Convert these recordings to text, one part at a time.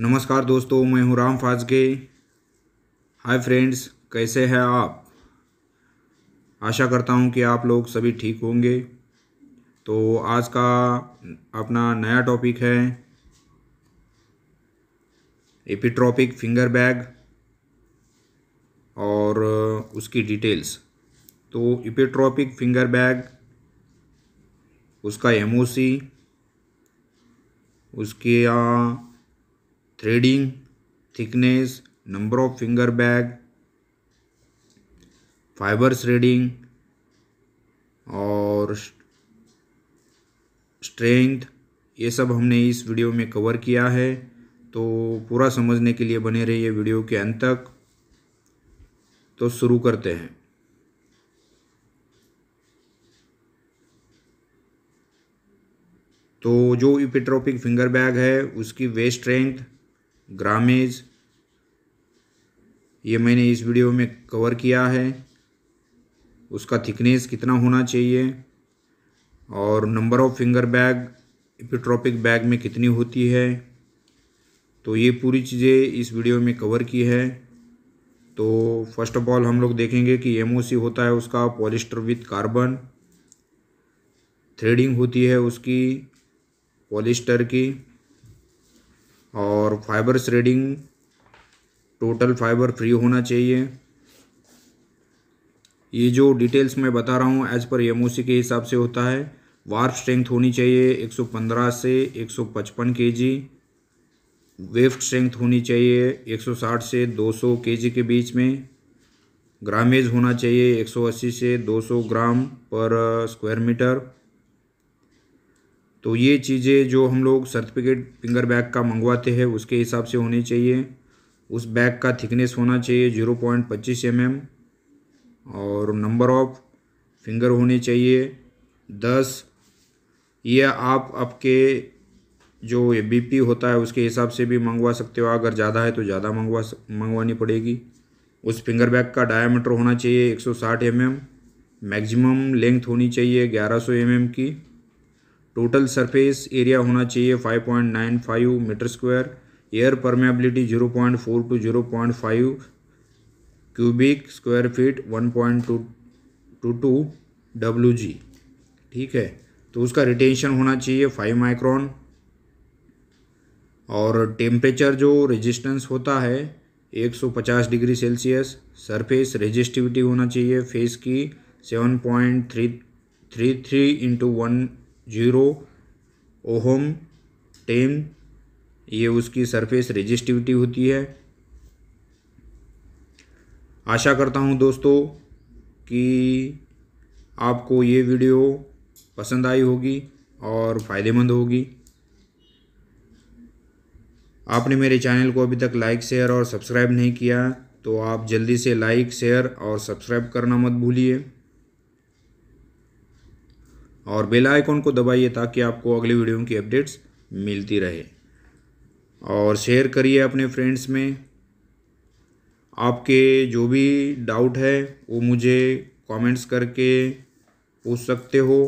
नमस्कार दोस्तों मैं हूँ राम फाजगे हाय फ्रेंड्स कैसे हैं आप आशा करता हूँ कि आप लोग सभी ठीक होंगे तो आज का अपना नया टॉपिक है एपिट्रॉपिक फिंगर बैग और उसकी डिटेल्स तो इपेट्रॉपिक फिंगर बैग उसका एमओसी उसके threading thickness number of finger bag fiber threading और स्ट्रेंथ ये सब हमने इस वीडियो में कवर किया है तो पूरा समझने के लिए बने रहिए वीडियो के अंत तक तो शुरू करते हैं तो जो इपिट्रोपिक फिंगर बैग है उसकी वेस्ट स्ट्रेंथ ग्रामेज ये मैंने इस वीडियो में कवर किया है उसका थिकनेस कितना होना चाहिए और नंबर ऑफ फिंगर बैग इपिट्रॉपिक बैग में कितनी होती है तो ये पूरी चीज़ें इस वीडियो में कवर की है तो फर्स्ट ऑफ ऑल हम लोग देखेंगे कि एम होता है उसका पॉलिस्टर विथ कार्बन थ्रेडिंग होती है उसकी पॉलिस्टर की और fiber shredding total fiber free होना चाहिए ये जो डिटेल्स मैं बता रहा हूँ एज पर एम के हिसाब से होता है वार्फ स्ट्रेंथ होनी चाहिए 115 से 155 केजी वेफ्ट स्ट्रेंथ होनी चाहिए 160 से 200 केजी के बीच में ग्रामेज होना चाहिए 180 से 200 ग्राम पर स्क्वायर uh, मीटर तो ये चीज़ें जो हम लोग सर्टिफिकेट फिंगर बैग का मंगवाते हैं उसके हिसाब से होनी चाहिए उस बैग का थिकनेस होना चाहिए जीरो पॉइंट पच्चीस एम mm एम और नंबर ऑफ फिंगर होने चाहिए दस यह आप आपके जो बीपी होता है उसके हिसाब से भी मंगवा सकते हो अगर ज़्यादा है तो ज़्यादा मंगवा मंगवानी पड़ेगी उस फिंगर बैग का डायमीटर होना चाहिए 160 सौ mm मैक्सिमम लेंथ होनी चाहिए 1100 सौ mm की टोटल सरफेस एरिया होना चाहिए 5.95 metre square air permeability 0.4 to 0.5 cubic square feet 1.22 W G ठीक है तो उसका रिटेंशन होना चाहिए फाइव माइक्रोन और टेम्परेचर जो रेजिस्टेंस होता है 150 डिग्री सेल्सियस सरफेस रेजिस्टिविटी होना चाहिए फेस की 7.333 point three three three into one zero ohm ten ये उसकी सरफेस रेजिस्टिविटी होती है आशा करता हूँ दोस्तों कि आपको ये वीडियो पसंद आई होगी और फ़ायदेमंद होगी आपने मेरे चैनल को अभी तक लाइक शेयर और सब्सक्राइब नहीं किया तो आप जल्दी से लाइक शेयर और सब्सक्राइब करना मत भूलिए और बेल आइकॉन को दबाइए ताकि आपको अगली वीडियो की अपडेट्स मिलती रहे और शेयर करिए अपने फ्रेंड्स में आपके जो भी डाउट है वो मुझे कमेंट्स करके पूछ सकते हो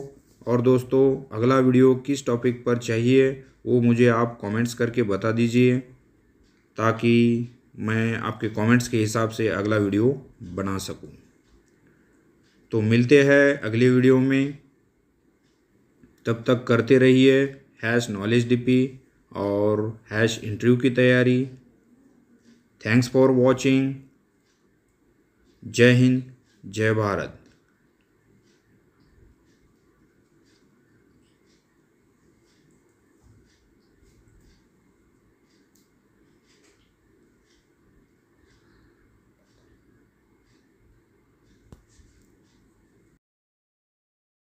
और दोस्तों अगला वीडियो किस टॉपिक पर चाहिए वो मुझे आप कमेंट्स करके बता दीजिए ताकि मैं आपके कमेंट्स के हिसाब से अगला वीडियो बना सकूं तो मिलते हैं अगले वीडियो में तब तक करते रहिए हैश नॉलेज डीपी और हैश इंटरव्यू की तैयारी थैंक्स फॉर वॉचिंग जय हिंद जय भारत